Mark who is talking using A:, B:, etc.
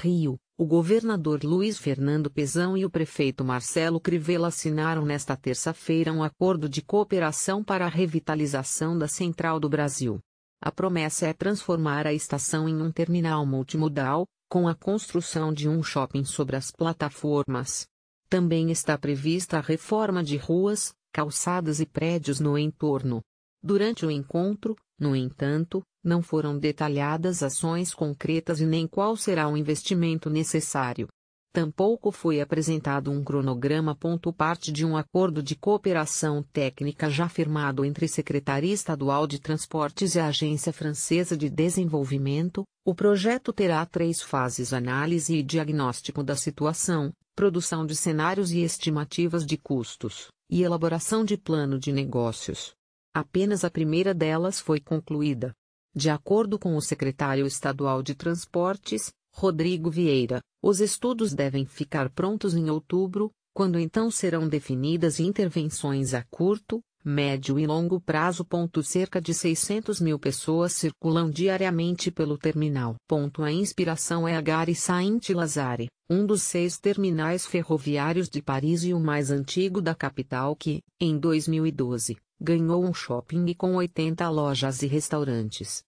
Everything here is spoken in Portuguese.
A: Rio, o governador Luiz Fernando Pezão e o prefeito Marcelo Crivella assinaram nesta terça-feira um acordo de cooperação para a revitalização da Central do Brasil. A promessa é transformar a estação em um terminal multimodal, com a construção de um shopping sobre as plataformas. Também está prevista a reforma de ruas, calçadas e prédios no entorno. Durante o encontro, no entanto, não foram detalhadas ações concretas e nem qual será o investimento necessário. Tampouco foi apresentado um cronograma. Parte de um acordo de cooperação técnica já firmado entre Secretaria Estadual de Transportes e a Agência Francesa de Desenvolvimento, o projeto terá três fases: análise e diagnóstico da situação, produção de cenários e estimativas de custos, e elaboração de plano de negócios. Apenas a primeira delas foi concluída. De acordo com o secretário estadual de Transportes, Rodrigo Vieira, os estudos devem ficar prontos em outubro, quando então serão definidas intervenções a curto, médio e longo prazo. Cerca de 600 mil pessoas circulam diariamente pelo terminal. A inspiração é a Gare Saint-Lazare, um dos seis terminais ferroviários de Paris e o mais antigo da capital que, em 2012, ganhou um shopping com 80 lojas e restaurantes.